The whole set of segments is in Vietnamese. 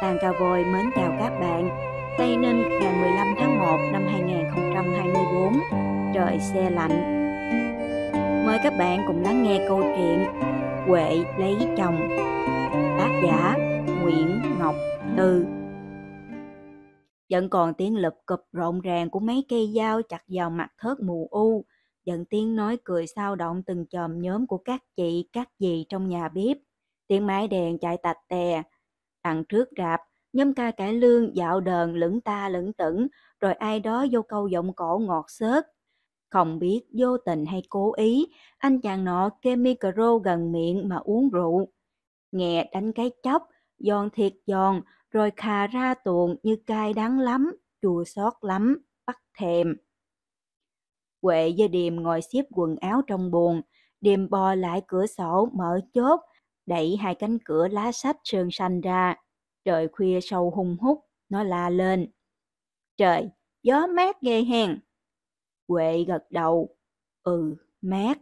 Tàn Cà Vôi mến chào các bạn. Tây Ninh ngày 15 tháng 1 năm 2024, trời xe lạnh. Mời các bạn cùng lắng nghe câu chuyện Huệ lấy chồng. Tác giả Nguyễn Ngọc Tư. Vẫn còn tiếng lụp cụp rộn ràng của mấy cây dao chặt vào mặt thớt mù u, dẫn tiếng nói cười sao động từng chòm nhóm của các chị, các dì trong nhà bếp. Tiếng mái đèn chạy tạch tè, đằng trước rạp, nhóm ca cải lương dạo đờn lững ta lững tững, rồi ai đó vô câu giọng cổ ngọt xớt. Không biết vô tình hay cố ý, anh chàng nọ kê micro gần miệng mà uống rượu. Nghe đánh cái chóc, giòn thiệt giòn, rồi khà ra tuồng như cay đắng lắm, chua xót lắm, bắt thèm. Huệ với Điềm ngồi xếp quần áo trong buồn, Điềm bò lại cửa sổ mở chốt, đẩy hai cánh cửa lá sách sơn xanh ra. Trời khuya sâu hung hút, nó la lên. Trời, gió mát ghê hèn. Huệ gật đầu. Ừ, mát.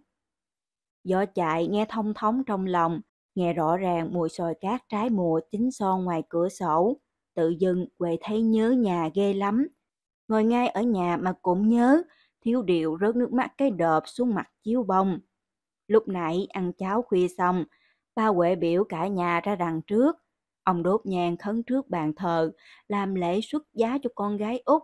Gió chạy nghe thông thống trong lòng, nghe rõ ràng mùi sồi cát trái mùa chính son ngoài cửa sổ. Tự dưng Huệ thấy nhớ nhà ghê lắm. Ngồi ngay ở nhà mà cũng nhớ, thiếu điệu rớt nước mắt cái đợp xuống mặt chiếu bông. Lúc nãy ăn cháo khuya xong, Ba Huệ biểu cả nhà ra rằng trước. Ông đốt nhang khấn trước bàn thờ, làm lễ xuất giá cho con gái út.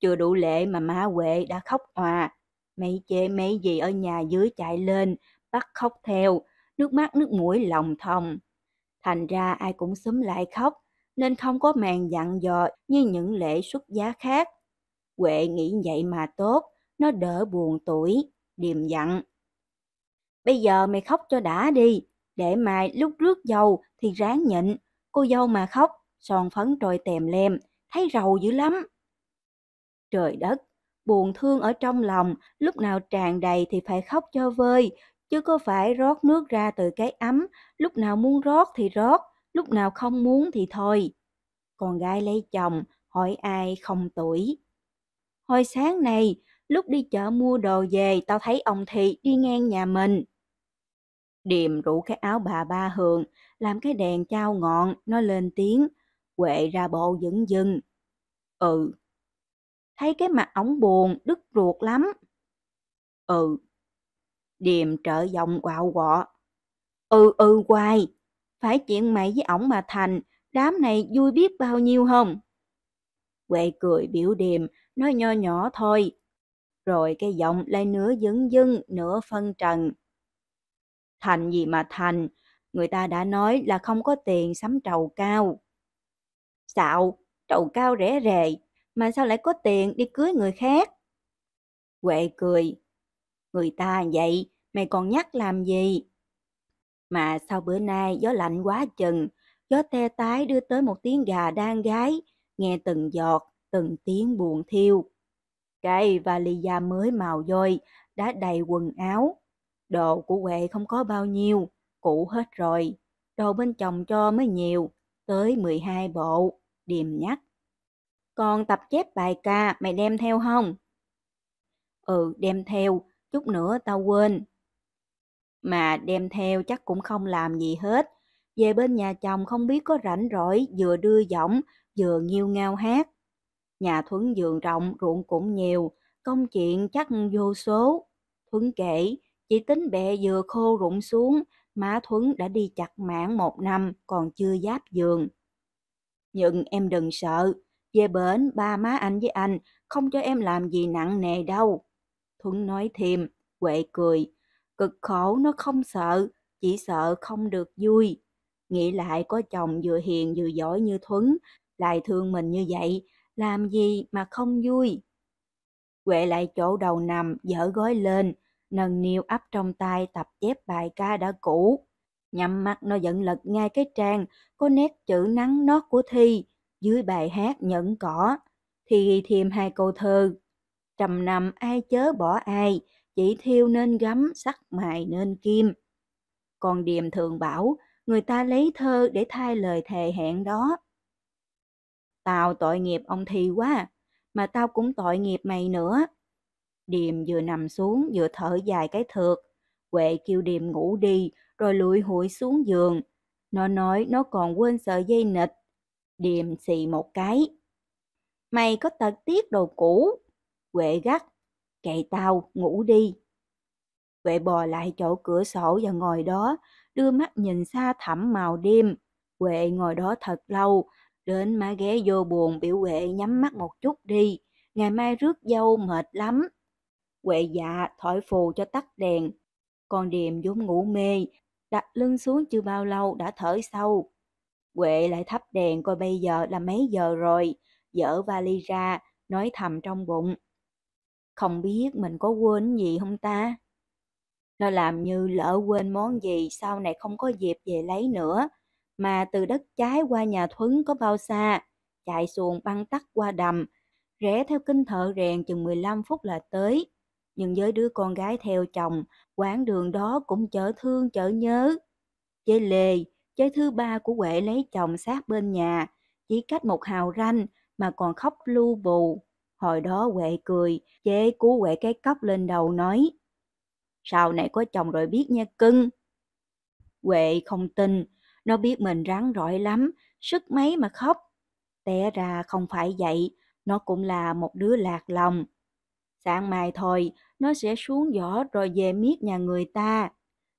Chưa đủ lễ mà má Huệ đã khóc hòa. Mấy chế mấy gì ở nhà dưới chạy lên, bắt khóc theo, nước mắt nước mũi lòng thòng. Thành ra ai cũng xúm lại khóc, nên không có màn dặn dò như những lễ xuất giá khác. Huệ nghĩ vậy mà tốt, nó đỡ buồn tuổi, điềm dặn. Bây giờ mày khóc cho đã đi, để mai lúc rước dâu thì ráng nhịn, cô dâu mà khóc, son phấn trôi tèm lem, thấy rầu dữ lắm. Trời đất, buồn thương ở trong lòng, lúc nào tràn đầy thì phải khóc cho vơi, chứ có phải rót nước ra từ cái ấm, lúc nào muốn rót thì rót, lúc nào không muốn thì thôi. Con gái lấy chồng, hỏi ai không tuổi. Hồi sáng này, lúc đi chợ mua đồ về, tao thấy ông Thị đi ngang nhà mình. Điềm rủ cái áo bà ba hường, làm cái đèn trao ngọn, nó lên tiếng, quệ ra bộ dững dưng. Ừ. Thấy cái mặt ổng buồn, đứt ruột lắm. Ừ. Điềm trợ giọng quạo quọ. Ừ ừ hoài, phải chuyện mày với ổng mà thành, đám này vui biết bao nhiêu không? quệ cười biểu điềm, nói nho nhỏ thôi. Rồi cái giọng lại nửa dứng dưng, nửa phân trần. Thành gì mà thành, người ta đã nói là không có tiền sắm trầu cao. Xạo, trầu cao rẻ rề, mà sao lại có tiền đi cưới người khác? Huệ cười, người ta vậy, mày còn nhắc làm gì? Mà sao bữa nay gió lạnh quá chừng, gió te tái đưa tới một tiếng gà đang gái, nghe từng giọt, từng tiếng buồn thiêu. Cái vali da mới màu dôi đã đầy quần áo, Đồ của quệ không có bao nhiêu, cũ hết rồi. Đồ bên chồng cho mới nhiều, tới 12 bộ, điềm nhắc. Còn tập chép bài ca mày đem theo không? Ừ, đem theo, chút nữa tao quên. Mà đem theo chắc cũng không làm gì hết. Về bên nhà chồng không biết có rảnh rỗi, vừa đưa giọng, vừa nghiêu ngao hát. Nhà Thuấn giường rộng, ruộng cũng nhiều, công chuyện chắc vô số. Thuấn kể, chỉ tính bẹ dừa khô rụng xuống, má Thuấn đã đi chặt mãn một năm còn chưa giáp giường. Nhưng em đừng sợ, về bến ba má anh với anh không cho em làm gì nặng nề đâu. Thuấn nói thêm, Huệ cười, cực khổ nó không sợ, chỉ sợ không được vui. Nghĩ lại có chồng vừa hiền vừa giỏi như Thuấn, lại thương mình như vậy, làm gì mà không vui. Huệ lại chỗ đầu nằm, dở gói lên, nâng niu ấp trong tay tập chép bài ca đã cũ. Nhắm mắt nó dẫn lật ngay cái trang có nét chữ nắng nót của Thi dưới bài hát Nhẫn Cỏ. Thi ghi thêm hai câu thơ. Trầm nằm ai chớ bỏ ai, chỉ thiêu nên gấm, sắc mài nên kim. Còn điềm thường bảo, người ta lấy thơ để thay lời thề hẹn đó. Tao tội nghiệp ông Thi quá, mà tao cũng tội nghiệp mày nữa. Điềm vừa nằm xuống vừa thở dài cái thượt. Huệ kêu Điềm ngủ đi rồi lụi hụi xuống giường. Nó nói nó còn quên sợi dây nịch. Điềm xì một cái. Mày có tật tiếc đồ cũ. Huệ gắt. Kệ tao, ngủ đi. Huệ bò lại chỗ cửa sổ và ngồi đó, đưa mắt nhìn xa thẳm màu đêm. Huệ ngồi đó thật lâu, đến má ghé vô buồn biểu Huệ nhắm mắt một chút đi. Ngày mai rước dâu mệt lắm quệ dạ thổi phù cho tắt đèn. Con điềm vốn ngủ mê, đặt lưng xuống chưa bao lâu đã thở sâu. quệ lại thắp đèn coi bây giờ là mấy giờ rồi, dở vali ra, nói thầm trong bụng. Không biết mình có quên gì không ta? Nó làm như lỡ quên món gì sau này không có dịp về lấy nữa. Mà từ đất trái qua nhà Thuấn có bao xa, chạy xuồng băng tắt qua đầm, rẽ theo kinh thợ rèn chừng 15 phút là tới nhưng với đứa con gái theo chồng, quãng đường đó cũng chở thương chở nhớ. Chế lề chế thứ ba của Huệ lấy chồng sát bên nhà, chỉ cách một hào ranh mà còn khóc lu bù. Hồi đó Huệ cười, chế cú Huệ cái cốc lên đầu nói, sau này có chồng rồi biết nha cưng. Huệ không tin, nó biết mình rắn rỏi lắm, sức mấy mà khóc. Té ra không phải vậy, nó cũng là một đứa lạc lòng. Sáng mai thôi, nó sẽ xuống giỏ rồi về miết nhà người ta.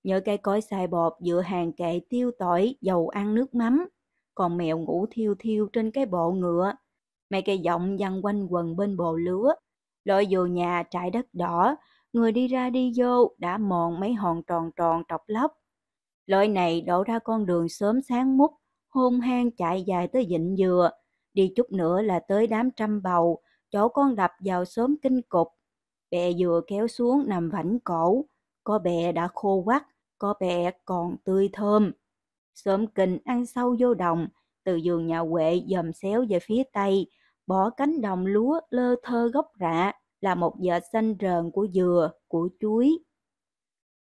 Nhớ cây cối xài bột dựa hàng kệ tiêu tỏi, dầu ăn nước mắm. Còn mèo ngủ thiêu thiêu trên cái bộ ngựa. Mấy cây giọng văng quanh quần bên bồ lúa. Lội vô nhà trải đất đỏ, người đi ra đi vô đã mòn mấy hòn tròn tròn trọc lóc. Lội này đổ ra con đường sớm sáng mút, hôn hang chạy dài tới dịnh dừa. Đi chút nữa là tới đám trăm bầu, chỗ con đập vào sớm kinh cục. Bè vừa kéo xuống nằm vảnh cổ, có bè đã khô quắt, có bè còn tươi thơm. Sớm kinh ăn sâu vô đồng, từ giường nhà Huệ dòm xéo về phía tây, bỏ cánh đồng lúa lơ thơ gốc rạ là một vệt xanh rờn của dừa, của chuối.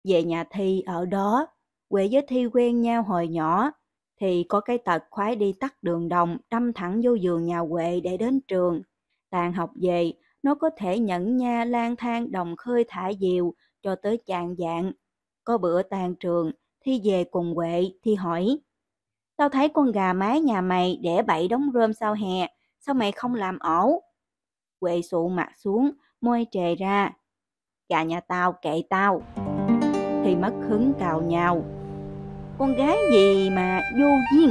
Về nhà Thi ở đó, Huệ với Thi quen nhau hồi nhỏ, thì có cái tật khoái đi tắt đường đồng đâm thẳng vô giường nhà Huệ để đến trường Tàn học về, nó có thể nhẫn nha lang thang đồng khơi thả diều cho tới chạng dạng. Có bữa tàn trường, Thi về cùng quệ Thi hỏi. Tao thấy con gà mái nhà mày để bảy đống rơm sau hè, sao mày không làm ổ? Quệ sụ mặt xuống, môi trề ra. Gà nhà tao kệ tao. Thì mất hứng cào nhào. Con gái gì mà vô duyên.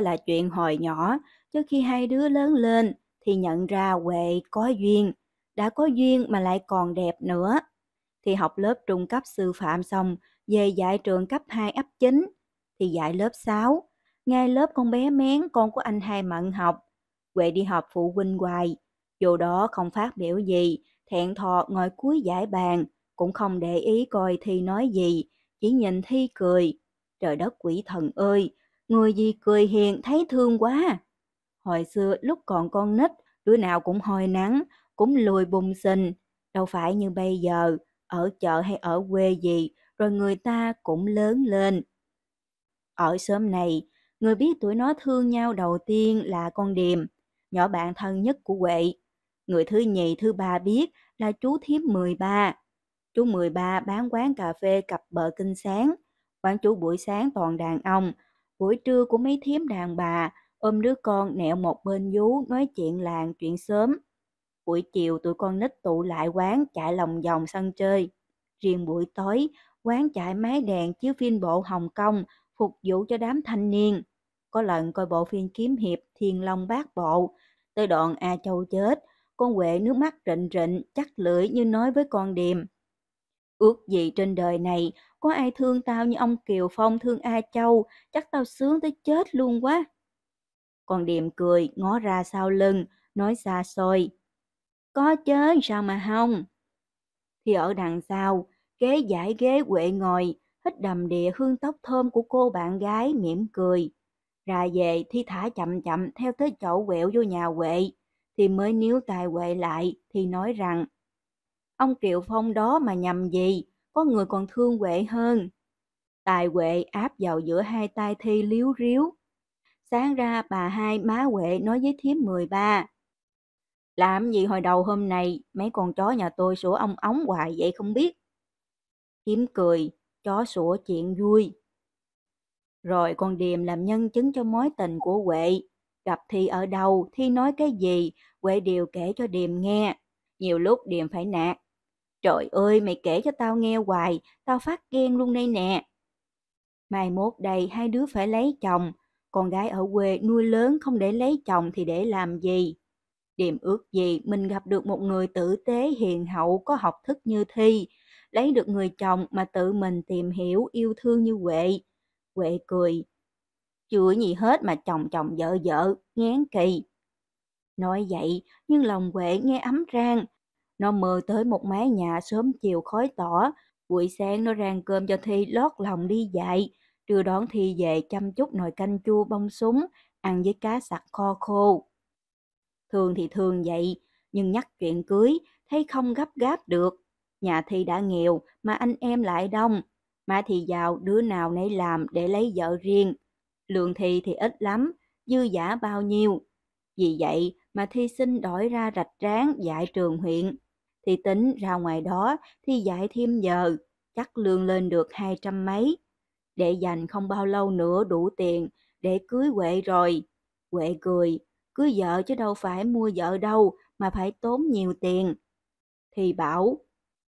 là chuyện hồi nhỏ, cho khi hai đứa lớn lên thì nhận ra Huệ có duyên, đã có duyên mà lại còn đẹp nữa. Thì học lớp trung cấp sư phạm xong, về dạy trường cấp 2 ấp 9, thì dạy lớp 6. Ngay lớp con bé mén con của anh hai mặn học, Huệ đi họp phụ huynh hoài, dù đó không phát biểu gì, thẹn thò ngồi cuối giải bàn, cũng không để ý coi Thi nói gì, chỉ nhìn Thi cười. Trời đất quỷ thần ơi, Người gì cười hiền thấy thương quá. Hồi xưa lúc còn con nít, đứa nào cũng hồi nắng, cũng lùi bùng xình. Đâu phải như bây giờ, ở chợ hay ở quê gì, rồi người ta cũng lớn lên. Ở sớm này, người biết tuổi nó thương nhau đầu tiên là con Điềm, nhỏ bạn thân nhất của Huệ. Người thứ nhì thứ ba biết là chú thiếp 13. Chú 13 bán quán cà phê cặp bờ kinh sáng, quán chú buổi sáng toàn đàn ông, buổi trưa của mấy thiếm đàn bà, ôm đứa con nẹo một bên vú nói chuyện làng chuyện sớm. Buổi chiều tụi con nít tụ lại quán chạy lòng vòng sân chơi. Riêng buổi tối, quán chạy máy đèn chiếu phim bộ Hồng Kông phục vụ cho đám thanh niên. Có lần coi bộ phim kiếm hiệp Thiên Long Bát Bộ, tới đoạn A Châu chết, con Huệ nước mắt rịnh rịnh, chắc lưỡi như nói với con Điềm. Ước gì trên đời này có ai thương tao như ông Kiều Phong thương A Châu, chắc tao sướng tới chết luôn quá. Còn điềm cười, ngó ra sau lưng, nói xa xôi. Có chớ sao mà không? Thì ở đằng sau, ghế giải ghế quệ ngồi, hít đầm đìa hương tóc thơm của cô bạn gái mỉm cười. Ra về thì thả chậm chậm theo tới chỗ quẹo vô nhà quệ, thì mới níu tài quệ lại thì nói rằng Ông Kiều Phong đó mà nhầm gì, có người còn thương Huệ hơn. Tài Huệ áp vào giữa hai tay Thi liếu riếu. Sáng ra bà hai má Huệ nói với thiếp 13. Làm gì hồi đầu hôm nay, mấy con chó nhà tôi sủa ông ống hoài vậy không biết. Thiếm cười, chó sủa chuyện vui. Rồi con Điềm làm nhân chứng cho mối tình của Huệ. Gặp Thi ở đâu, Thi nói cái gì, Huệ đều kể cho Điềm nghe. Nhiều lúc Điềm phải nạt, Trời ơi, mày kể cho tao nghe hoài, tao phát ghen luôn đây nè. Mai mốt đây hai đứa phải lấy chồng, con gái ở quê nuôi lớn không để lấy chồng thì để làm gì? Điểm ước gì mình gặp được một người tử tế hiền hậu có học thức như thi, lấy được người chồng mà tự mình tìm hiểu yêu thương như Huệ. Huệ cười, chưa gì hết mà chồng chồng vợ vợ, ngán kỳ. Nói vậy, nhưng lòng Huệ nghe ấm rang, nó mơ tới một mái nhà sớm chiều khói tỏ, buổi sáng nó rang cơm cho Thi lót lòng đi dạy, đưa đón Thi về chăm chút nồi canh chua bông súng, ăn với cá sặc kho khô. Thường thì thường vậy, nhưng nhắc chuyện cưới, thấy không gấp gáp được. Nhà Thi đã nghèo, mà anh em lại đông. mà thì giàu, đứa nào nấy làm để lấy vợ riêng. Lượng Thi thì ít lắm, dư giả bao nhiêu. Vì vậy mà Thi xin đổi ra rạch ráng dạy trường huyện thì tính ra ngoài đó thì dạy thêm giờ, chắc lương lên được hai trăm mấy. Để dành không bao lâu nữa đủ tiền để cưới Huệ rồi. Huệ cười, cưới vợ chứ đâu phải mua vợ đâu mà phải tốn nhiều tiền. Thì bảo,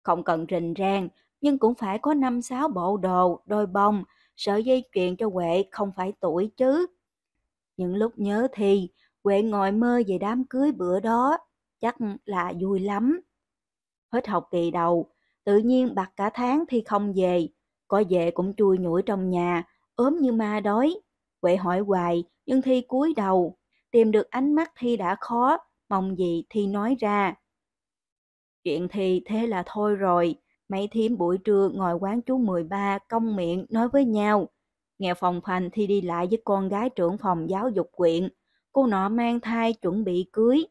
không cần rình rang, nhưng cũng phải có năm sáu bộ đồ, đôi bông, sợ dây chuyện cho Huệ không phải tuổi chứ. Những lúc nhớ thì, Huệ ngồi mơ về đám cưới bữa đó, chắc là vui lắm hết học kỳ đầu, tự nhiên bạc cả tháng thì không về, có về cũng chui nhủi trong nhà, ốm như ma đói. Huệ hỏi hoài, nhưng thi cúi đầu, tìm được ánh mắt thi đã khó, mong gì thi nói ra. Chuyện thì thế là thôi rồi, mấy thím buổi trưa ngồi quán chú 13 công miệng nói với nhau. Nghe phòng phành thi đi lại với con gái trưởng phòng giáo dục quyện, cô nọ mang thai chuẩn bị cưới.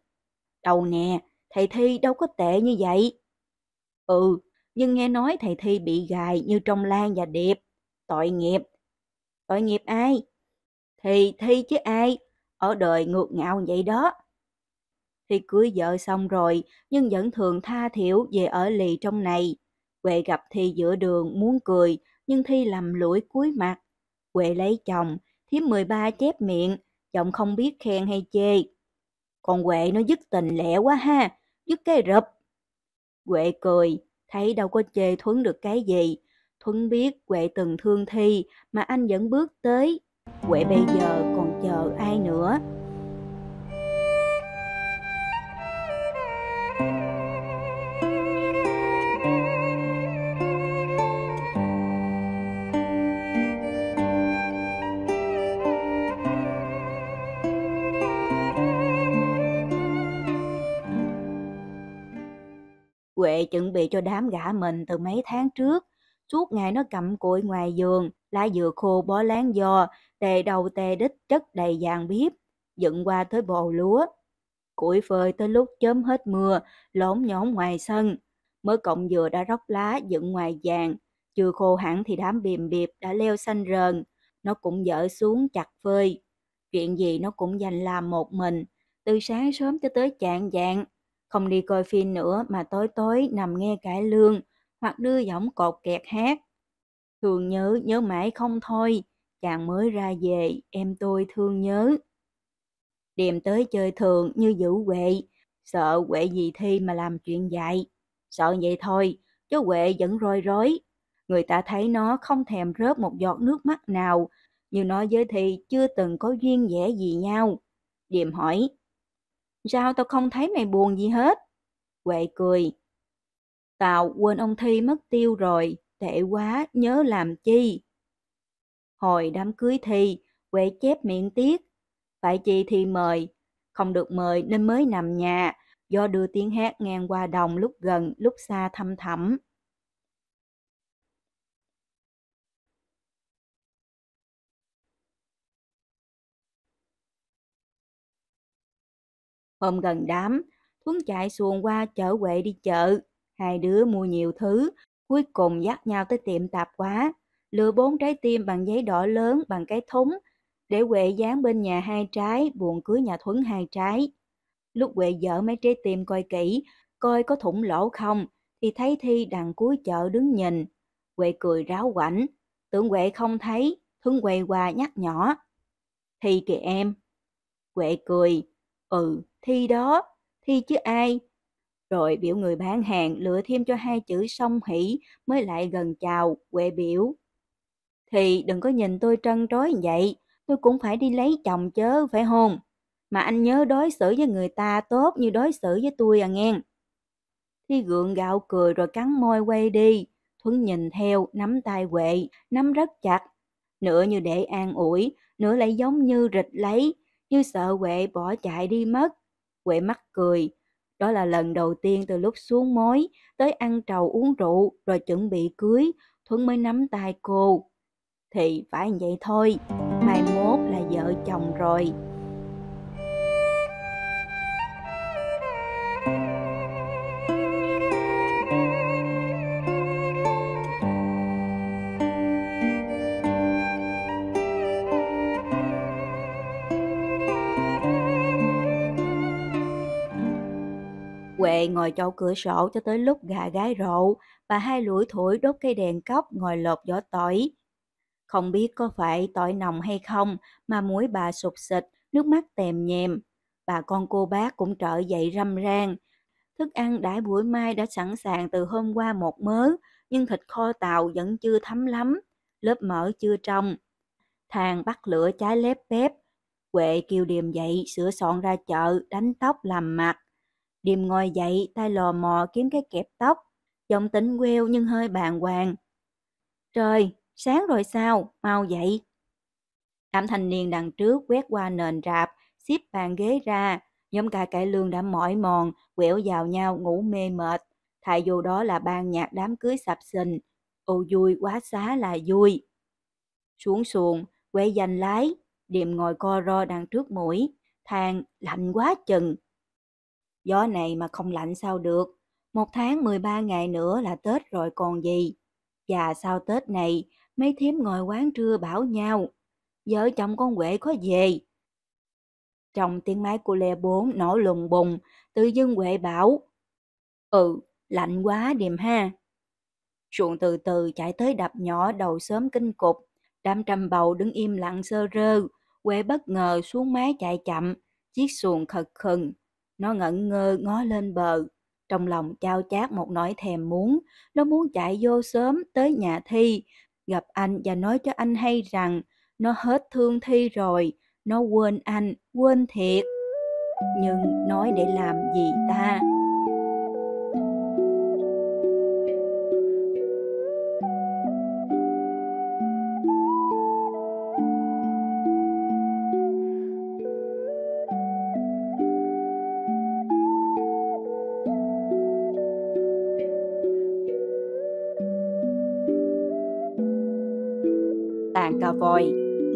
Đầu nè, thầy Thi đâu có tệ như vậy. Ừ, nhưng nghe nói thầy Thi bị gài như trong Lan và Điệp. Tội nghiệp. Tội nghiệp ai? Thì Thi chứ ai? Ở đời ngược ngạo vậy đó. Thi cưới vợ xong rồi, nhưng vẫn thường tha thiểu về ở lì trong này. Quệ gặp Thi giữa đường muốn cười, nhưng Thi lầm lũi cuối mặt. Quệ lấy chồng, thiếp 13 chép miệng, chồng không biết khen hay chê. Còn Quệ nó dứt tình lẹ quá ha, dứt cái rập Huệ cười, thấy đâu có chê Thuấn được cái gì. Thuấn biết Huệ từng thương Thi mà anh vẫn bước tới. Huệ bây giờ còn chờ ai nữa? Huệ chuẩn bị cho đám gã mình từ mấy tháng trước. Suốt ngày nó cầm cụi ngoài giường, lá dừa khô bó láng giò, tề đầu tề đít chất đầy vàng biếp, dựng qua tới bồ lúa. Củi phơi tới lúc chớm hết mưa, lổn nhổn ngoài sân. Mới cọng dừa đã róc lá dựng ngoài vàng, chưa khô hẳn thì đám bìm biệp đã leo xanh rờn. Nó cũng dở xuống chặt phơi. Chuyện gì nó cũng dành làm một mình, từ sáng sớm cho tới chạng dạng không đi coi phim nữa mà tối tối nằm nghe cải lương hoặc đưa giọng cột kẹt hát. Thường nhớ, nhớ mãi không thôi, chàng mới ra về, em tôi thương nhớ. Đêm tới chơi thường như giữ quệ, sợ quệ gì thi mà làm chuyện dại. Sợ vậy thôi, chứ quệ vẫn rối rối. Người ta thấy nó không thèm rớt một giọt nước mắt nào, như nó với thi chưa từng có duyên vẻ gì nhau. Điềm hỏi, Sao tao không thấy mày buồn gì hết? Huệ cười. Tao quên ông Thi mất tiêu rồi, tệ quá, nhớ làm chi. Hồi đám cưới Thi, Huệ chép miệng tiếc. Phải chi Thi mời, không được mời nên mới nằm nhà, do đưa tiếng hát ngang qua đồng lúc gần lúc xa thăm thẳm. Hôm gần đám, Tuấn chạy xuồng qua chở quệ đi chợ. Hai đứa mua nhiều thứ, cuối cùng dắt nhau tới tiệm tạp hóa. lừa bốn trái tim bằng giấy đỏ lớn bằng cái thúng, để Huệ dán bên nhà hai trái, buồn cưới nhà Thuấn hai trái. Lúc Huệ dở mấy trái tim coi kỹ, coi có thủng lỗ không, thì thấy Thi đằng cuối chợ đứng nhìn. Huệ cười ráo quảnh, tưởng Huệ không thấy, Thuấn quay qua nhắc nhỏ. Thi kìa em. Huệ cười, ừ, Thi đó, Thi chứ ai. Rồi biểu người bán hàng lựa thêm cho hai chữ song hỷ mới lại gần chào, quệ biểu. Thì đừng có nhìn tôi trân trối vậy, tôi cũng phải đi lấy chồng chớ, phải hôn Mà anh nhớ đối xử với người ta tốt như đối xử với tôi à nghe. Thi gượng gạo cười rồi cắn môi quay đi. Thuấn nhìn theo, nắm tay Huệ, nắm rất chặt. Nửa như để an ủi, nửa lại giống như rịch lấy, như sợ Huệ bỏ chạy đi mất. Huệ mắt cười. Đó là lần đầu tiên từ lúc xuống mối, tới ăn trầu uống rượu, rồi chuẩn bị cưới, Thuấn mới nắm tay cô. Thì phải vậy thôi, mai mốt là vợ chồng rồi. Huệ ngồi chỗ cửa sổ cho tới lúc gà gái rộ, bà hai lủi thổi đốt cây đèn cốc ngồi lột vỏ tỏi. Không biết có phải tỏi nồng hay không mà mũi bà sụp xịt, nước mắt tèm nhèm. Bà con cô bác cũng trở dậy râm rang. Thức ăn đãi buổi mai đã sẵn sàng từ hôm qua một mớ, nhưng thịt kho tàu vẫn chưa thấm lắm, lớp mỡ chưa trong. Thàng bắt lửa trái lép bếp, quệ kêu điềm dậy sửa soạn ra chợ, đánh tóc làm mặt. Điềm ngồi dậy, tay lò mò kiếm cái kẹp tóc, giọng tỉnh queo nhưng hơi bàng hoàng. Trời, sáng rồi sao, mau dậy. Cảm thanh niên đằng trước quét qua nền rạp, xếp bàn ghế ra, nhóm ca cải lương đã mỏi mòn, quẹo vào nhau ngủ mê mệt. Thay vô đó là ban nhạc đám cưới sập sình, ô vui quá xá là vui. Xuống xuồng, quay danh lái, điềm ngồi co ro đằng trước mũi, thang lạnh quá chừng gió này mà không lạnh sao được. Một tháng 13 ngày nữa là Tết rồi còn gì. Và sau Tết này, mấy thím ngồi quán trưa bảo nhau, vợ chồng con Huệ có về. Trong tiếng máy của Lê Bốn nổ lùng bùng, tự dưng Huệ bảo, Ừ, lạnh quá điềm ha. Ruộng từ từ chạy tới đập nhỏ đầu sớm kinh cục, đám trăm bầu đứng im lặng sơ rơ, Huệ bất ngờ xuống máy chạy chậm, chiếc xuồng khật khừng nó ngẩn ngơ ngó lên bờ, trong lòng trao chát một nỗi thèm muốn. Nó muốn chạy vô sớm tới nhà Thi, gặp anh và nói cho anh hay rằng nó hết thương Thi rồi, nó quên anh, quên thiệt. Nhưng nói để làm gì ta?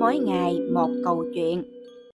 mỗi ngày một câu chuyện